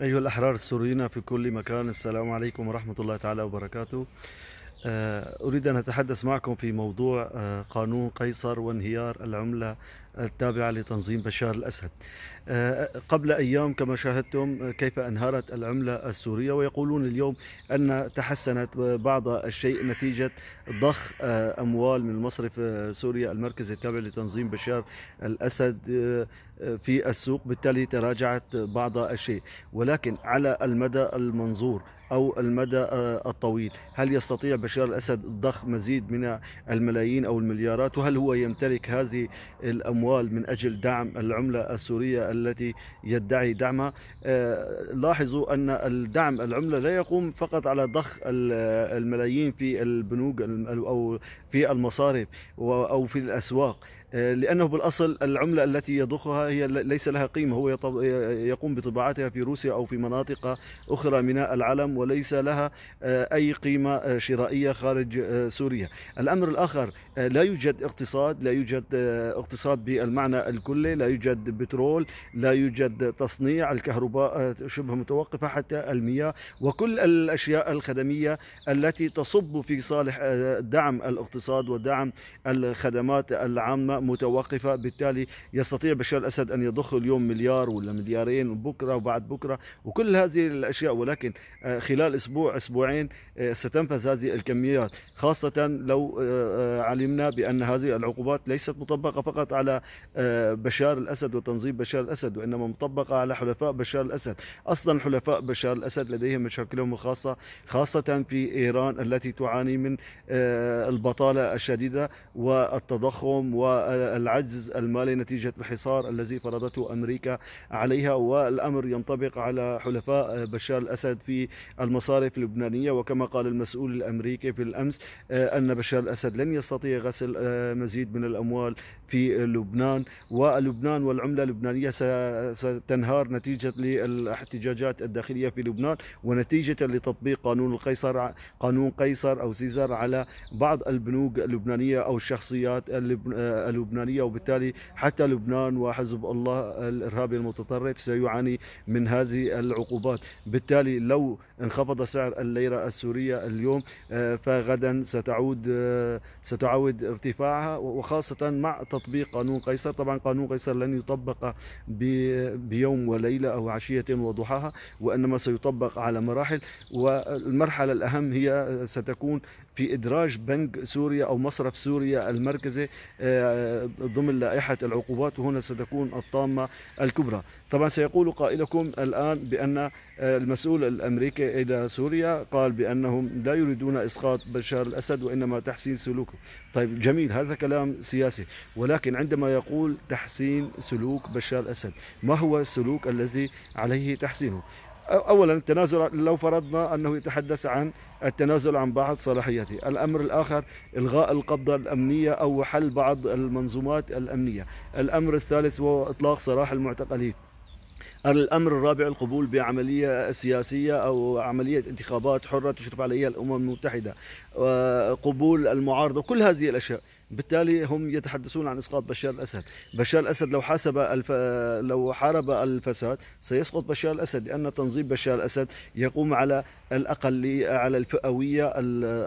أيها الأحرار السوريين في كل مكان السلام عليكم ورحمة الله تعالى وبركاته آه، أريد أن أتحدث معكم في موضوع آه، قانون قيصر وانهيار العملة التابعة لتنظيم بشار الأسد آه، قبل أيام كما شاهدتم آه، كيف أنهارت العملة السورية ويقولون اليوم أن تحسنت بعض الشيء نتيجة ضخ آه، أموال من مصرف سوريا المركز التابع لتنظيم بشار الأسد في السوق بالتالي تراجعت بعض الشيء ولكن على المدى المنظور أو المدى الطويل هل يستطيع بشار الأسد ضخ مزيد من الملايين أو المليارات وهل هو يمتلك هذه الأموال الأموال من أجل دعم العملة السورية التي يدعي دعمها آه، لاحظوا أن الدعم العملة لا يقوم فقط على ضخ الملايين في البنوك أو في المصارف أو في الأسواق آه، لأنه بالأصل العملة التي يضخها هي ليس لها قيمة هو يقوم بطباعتها في روسيا أو في مناطق أخرى من العالم وليس لها آه، أي قيمة آه، شرائية خارج سوريا الأمر الآخر لا يوجد اقتصاد لا يوجد اقتصاد بالمعنى الكلي لا يوجد بترول لا يوجد تصنيع الكهرباء شبه متوقفة حتى المياه وكل الأشياء الخدمية التي تصب في صالح دعم الاقتصاد ودعم الخدمات العامة متوقفه بالتالي يستطيع بشار الاسد ان يضخ اليوم مليار ولا مليارين وبكره وبعد بكره وكل هذه الاشياء ولكن آه، خلال اسبوع اسبوعين آه، ستنفذ هذه الكميات خاصه لو آه، علمنا بان هذه العقوبات ليست مطبقه فقط على بشار الاسد وتنظيم بشار الاسد وانما مطبقه على حلفاء بشار الاسد اصلا حلفاء بشار الاسد لديهم مشاكلهم الخاصه خاصه في ايران التي تعاني من البطاله الشديده والتضخم و العجز المالي نتيجة الحصار الذي فرضته أمريكا عليها والأمر ينطبق على حلفاء بشار الأسد في المصارف اللبنانية وكما قال المسؤول الأمريكي في الأمس آه، أن بشار الأسد لن يستطيع غسل آه، مزيد من الأموال في لبنان ولبنان والعملة اللبنانية ستنهار نتيجة للاحتجاجات الداخلية في لبنان ونتيجة لتطبيق قانون القيصر قانون قيصر أو سيزر على بعض البنوك اللبنانية أو الشخصيات اللبنانية اللبنانية وبالتالي حتى لبنان وحزب الله الإرهابي المتطرف سيعاني من هذه العقوبات بالتالي لو انخفض سعر الليرة السورية اليوم آه، فغدا ستعود آه، ستعود ارتفاعها وخاصة مع تطبيق قانون قيصر طبعا قانون قيصر لن يطبق بيوم وليلة أو عشية وضحاها وإنما سيطبق على مراحل والمرحلة الأهم هي آه، ستكون في إدراج بنك سوريا أو مصرف سوريا المركزي ضمن لائحة العقوبات وهنا ستكون الطامة الكبرى طبعا سيقول قائلكم الآن بأن المسؤول الأمريكي إلى سوريا قال بأنهم لا يريدون إسقاط بشار الأسد وإنما تحسين سلوكه طيب جميل هذا كلام سياسي ولكن عندما يقول تحسين سلوك بشار الأسد ما هو السلوك الذي عليه تحسينه اولا التنازل لو فرضنا انه يتحدث عن التنازل عن بعض صلاحياته، الامر الاخر الغاء القبضه الامنيه او حل بعض المنظومات الامنيه، الامر الثالث هو اطلاق سراح المعتقلين، الامر الرابع القبول بعمليه سياسيه او عمليه انتخابات حره تشرف عليها الامم المتحده وقبول المعارضه كل هذه الاشياء بالتالي هم يتحدثون عن اسقاط بشار الاسد بشار الاسد لو حاسب الف... لو حارب الفساد سيسقط بشار الاسد لان تنظيم بشار الاسد يقوم على الاقل على الفئويه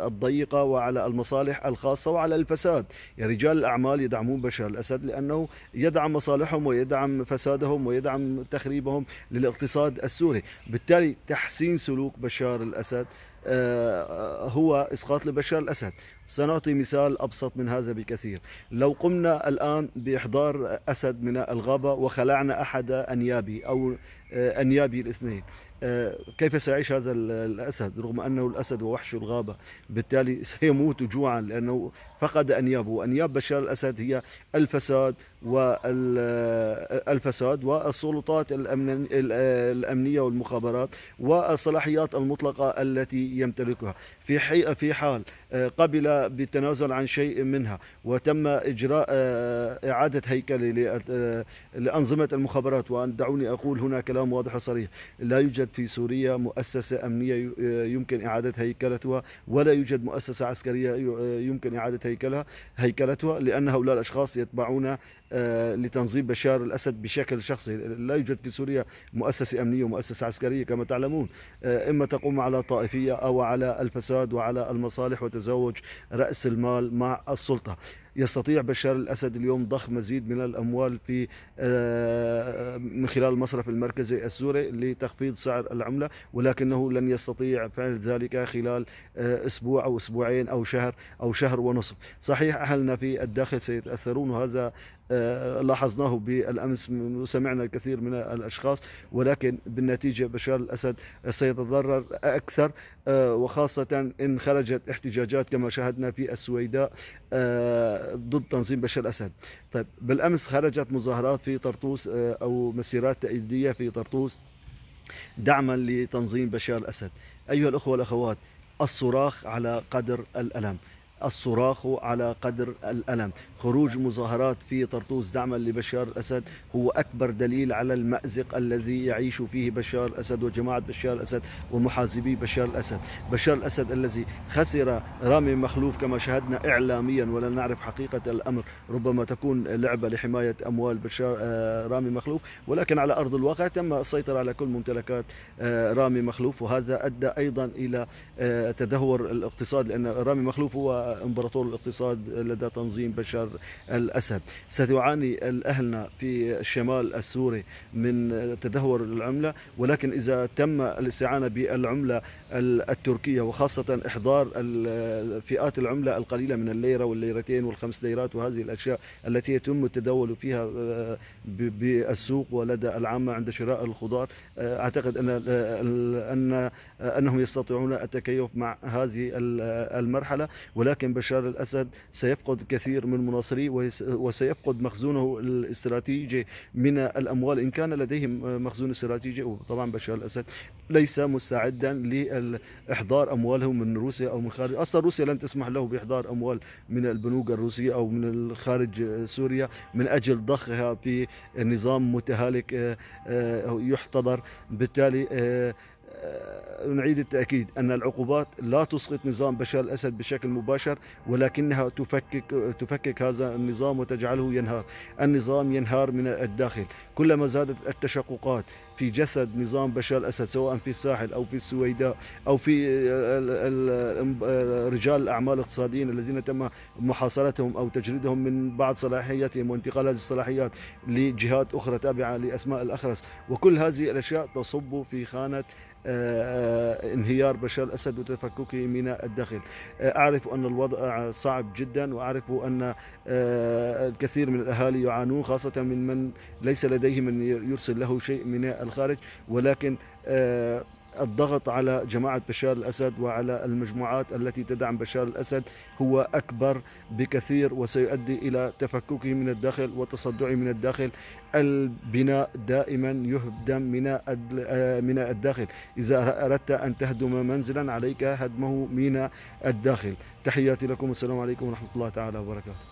الضيقه وعلى المصالح الخاصه وعلى الفساد يعني رجال الاعمال يدعمون بشار الاسد لانه يدعم مصالحهم ويدعم فسادهم ويدعم تخريبهم للاقتصاد السوري بالتالي تحسين سلوك بشار الاسد آه، هو اسقاط لبشار الاسد سنعطي مثال أبسط من هذا بكثير لو قمنا الآن بإحضار أسد من الغابة وخلعنا أحد أنيابي أو آه، أنيابي الاثنين آه، كيف سيعيش هذا الأسد رغم أنه الأسد ووحش الغابة بالتالي سيموت جوعا لأنه فقد أنيابه وأنياب بشار الأسد هي الفساد والفساد آه، والسلطات الأمنية والمخابرات والصلاحيات المطلقة التي يمتلكها في حال قبل بالتنازل عن شيء منها وتم إجراء آه، إعادة هيكلة آه، لأنظمة المخابرات وأن دعوني أقول هنا كلام واضح وصريح لا يوجد في سوريا مؤسسة أمنية آه، يمكن إعادة هيكلتها ولا يوجد مؤسسة عسكرية يمكن إعادة هيكلها هيكلتها لأن هؤلاء الأشخاص يتبعون آه، لتنظيم بشار الأسد بشكل شخصي لا يوجد في سوريا مؤسسة أمنية ومؤسسة عسكرية كما تعلمون آه، إما تقوم على طائفية أو على الفساد وعلى المصالح وتزوج رأس المال مع السلطة يستطيع بشار الأسد اليوم ضخ مزيد من الأموال في آه، من خلال المصرف المركزي السوري لتخفيض سعر العملة ولكنه لن يستطيع فعل ذلك خلال آه، أسبوع أو أسبوعين أو شهر أو شهر ونصف صحيح أهلنا في الداخل سيتأثرون وهذا آه، لاحظناه بالامس وسمعنا الكثير من الاشخاص ولكن بالنتيجه بشار الاسد سيتضرر اكثر آه، وخاصة إن خرجت احتجاجات كما شاهدنا في السويداء آه، ضد تنظيم بشار الأسد طيب بالأمس خرجت مظاهرات في طرطوس آه، أو مسيرات تأييدية في طرطوس دعما لتنظيم بشار الأسد أيها الأخوة والأخوات الصراخ على قدر الألم الصراخ على قدر الألم خروج مظاهرات في طرطوس دعما لبشار الأسد هو أكبر دليل على المأزق الذي يعيش فيه بشار الأسد وجماعة بشار الأسد ومحازبي بشار الأسد بشار الأسد الذي خسر رامي مخلوف كما شاهدنا إعلاميا ولا نعرف حقيقة الأمر ربما تكون لعبة لحماية أموال بشار آه، رامي مخلوف ولكن على أرض الواقع تم السيطرة على كل ممتلكات آه، رامي مخلوف وهذا أدى أيضا إلى آه، تدهور الاقتصاد لأن رامي مخلوف هو امبراطور الاقتصاد لدى تنظيم بشار الأسد ستعاني أهلنا في الشمال السوري من تدهور العملة ولكن إذا تم الاستعانة بالعملة التركية وخاصة إحضار فئات العملة القليلة من الليرة والليرتين والخمس ليرات وهذه الأشياء التي يتم التداول فيها آه، بالسوق ولدى العامة عند شراء الخضار آه، أعتقد أن أن أنهم يستطيعون التكيف مع هذه المرحلة ولكن لكن بشار الأسد سيفقد كثير من مناصريه وسيفقد مخزونه الاستراتيجي من الأموال إن كان لديه مخزون استراتيجي وطبعا بشار الأسد ليس مستعدا لإحضار أمواله من روسيا أو من خارج أصلا روسيا لن تسمح له بإحضار أموال من البنوك الروسية أو من خارج سوريا من أجل ضخها في نظام متهالك آه، آه، يحتضر بالتالي آه، نعيد التأكيد أن العقوبات لا تسقط نظام بشار الأسد بشكل مباشر ولكنها تفكك, تفكك هذا النظام وتجعله ينهار النظام ينهار من الداخل كلما زادت التشققات في جسد نظام بشار الاسد سواء في الساحل او في السويداء او في رجال الاعمال الاقتصاديين الذين تم محاصرتهم او تجريدهم من بعض صلاحياتهم وانتقال هذه الصلاحيات لجهات اخرى تابعه لاسماء الاخرس وكل هذه الاشياء تصب في خانه آه، انهيار بشار الاسد وتفككه من الداخل آه، اعرف ان الوضع صعب جدا واعرف ان آه، الكثير من الاهالي يعانون خاصه من من ليس لديهم من يرسل له شيء من الخارج ولكن آه، الضغط على جماعة بشار الأسد وعلى المجموعات التي تدعم بشار الأسد هو أكبر بكثير وسيؤدي إلى تفككه من الداخل وتصدعه من الداخل البناء دائما يهدم من آه، من الداخل إذا أردت أن تهدم منزلا عليك هدمه من الداخل تحياتي لكم والسلام عليكم ورحمة الله تعالى وبركاته